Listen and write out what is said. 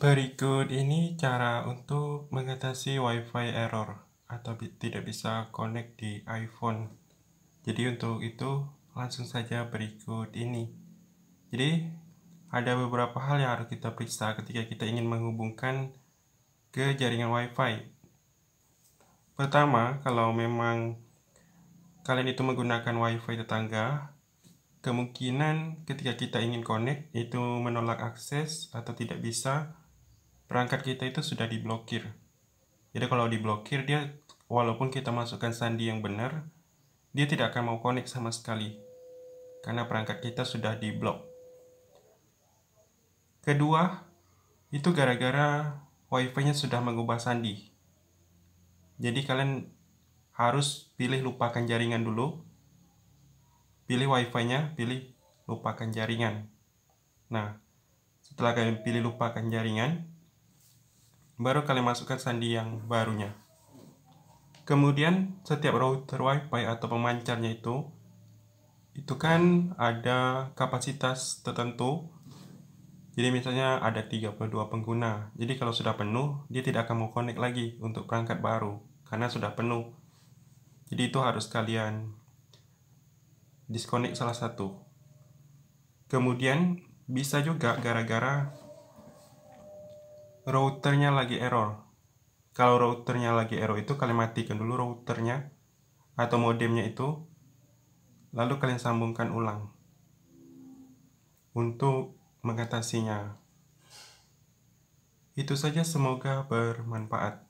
Berikut ini cara untuk mengatasi WiFi error atau tidak bisa connect di iPhone. Jadi untuk itu langsung saja berikut ini. Jadi ada beberapa hal yang harus kita periksa ketika kita ingin menghubungkan ke jaringan WiFi. Pertama, kalau memang kalian itu menggunakan WiFi tetangga, kemungkinan ketika kita ingin connect itu menolak akses atau tidak bisa perangkat kita itu sudah diblokir. Jadi kalau diblokir dia walaupun kita masukkan sandi yang benar, dia tidak akan mau connect sama sekali. Karena perangkat kita sudah diblok. Kedua, itu gara-gara wifi-nya sudah mengubah sandi. Jadi kalian harus pilih lupakan jaringan dulu. Pilih wifi-nya, pilih lupakan jaringan. Nah, setelah kalian pilih lupakan jaringan, baru kalian masukkan sandi yang barunya. Kemudian setiap router WiFi atau pemancarnya itu itu kan ada kapasitas tertentu. Jadi misalnya ada 32 pengguna. Jadi kalau sudah penuh, dia tidak akan mau connect lagi untuk perangkat baru karena sudah penuh. Jadi itu harus kalian disconnect salah satu. Kemudian bisa juga gara-gara routernya lagi error kalau routernya lagi error itu kalian matikan dulu routernya atau modemnya itu lalu kalian sambungkan ulang untuk mengatasinya itu saja semoga bermanfaat